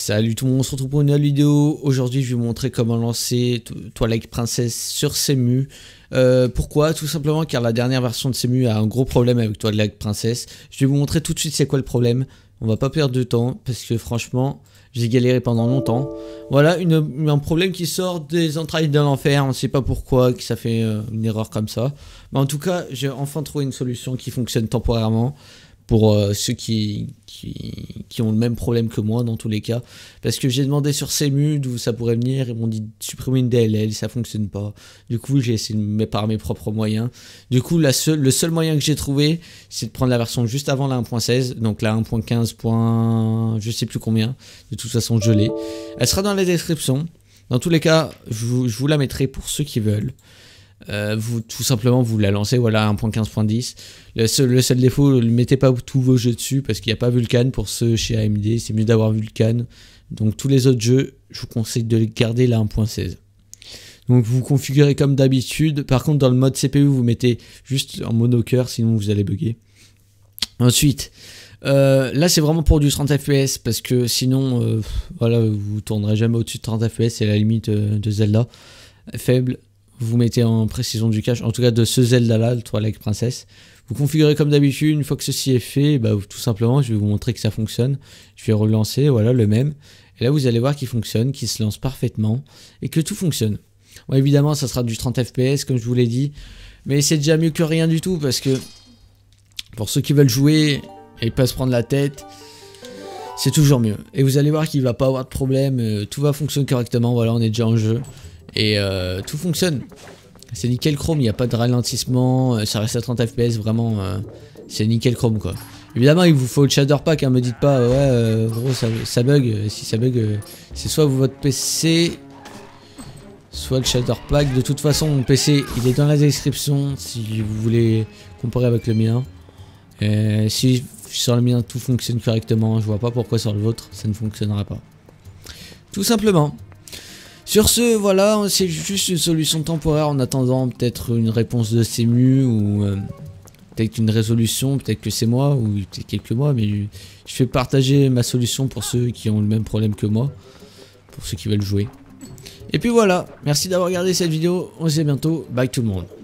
Salut tout le monde, on se retrouve pour une nouvelle vidéo. Aujourd'hui, je vais vous montrer comment lancer Twilight Princess sur Cemu euh, pourquoi Tout simplement car la dernière version de Cemu a un gros problème avec Twilight Princess. Je vais vous montrer tout de suite c'est quoi le problème. On va pas perdre de temps parce que franchement, j'ai galéré pendant longtemps. Voilà, un problème qui sort des entrailles de l'enfer. On ne sait pas pourquoi que ça fait euh, une erreur comme ça. Mais en tout cas, j'ai enfin trouvé une solution qui fonctionne temporairement pour euh, ceux qui, qui, ont le même problème que moi dans tous les cas. Parce que j'ai demandé sur CMU d'où ça pourrait venir, ils m'ont dit supprimer une DLL, ça fonctionne pas. Du coup, j'ai essayé de me par mes propres moyens. Du coup, la le seul moyen que j'ai trouvé, c'est de prendre la version juste avant la 1.16, donc la 1.15. je sais plus combien, de toute façon je l'ai. Elle sera dans la description. Dans tous les cas, je vous, je vous la mettrai pour ceux qui veulent. Euh, vous, tout simplement, vous la lancez, voilà, 1.15.10. Le seul, le seul défaut, ne mettez pas tous vos jeux dessus parce qu'il n'y a pas Vulkan pour ceux chez AMD. C'est mieux d'avoir Vulkan. Donc, tous les autres jeux, je vous conseille de les garder là la 1.16. Donc vous configurez comme d'habitude. Par contre, dans le mode CPU, vous mettez juste en mono sinon vous allez bugger. Ensuite, euh, là c'est vraiment pour du 30 fps parce que sinon, euh, voilà, vous tournerez jamais au-dessus de 30 fps, c'est la limite de Zelda faible vous mettez en précision du cache, en tout cas de ce Zelda-là, le Twilight Princess. Vous configurez comme d'habitude, une fois que ceci est fait, bah, tout simplement, je vais vous montrer que ça fonctionne. Je vais relancer, voilà, le même. Et là, vous allez voir qu'il fonctionne, qu'il se lance parfaitement et que tout fonctionne. Bon, évidemment, ça sera du 30 FPS, comme je vous l'ai dit. Mais c'est déjà mieux que rien du tout, parce que pour ceux qui veulent jouer et pas se prendre la tête, c'est toujours mieux. Et vous allez voir qu'il va pas avoir de problème, euh, tout va fonctionner correctement, voilà, on est déjà en jeu. Et euh, tout fonctionne. C'est nickel chrome, il n'y a pas de ralentissement, euh, ça reste à 30 fps, vraiment, euh, c'est nickel chrome quoi. Évidemment, il vous faut le shader pack, hein, me dites pas, ouais, gros, ça, bug. Si ça bug, c'est soit votre PC, soit le shader pack. De toute façon, mon PC, il est dans la description si vous voulez comparer avec le mien. si sur le mien tout fonctionne correctement, je vois pas pourquoi sur le vôtre ça ne fonctionnera pas. Tout simplement. Sur ce, voilà, c'est juste une solution temporaire en attendant peut-être une réponse de CMU ou euh, peut-être une résolution, peut-être que c'est moi ou quelques mois, mais je fais partager ma solution pour ceux qui ont le même problème que moi, pour ceux qui veulent jouer. Et puis voilà, merci d'avoir regardé cette vidéo, on se dit à bientôt, bye tout le monde.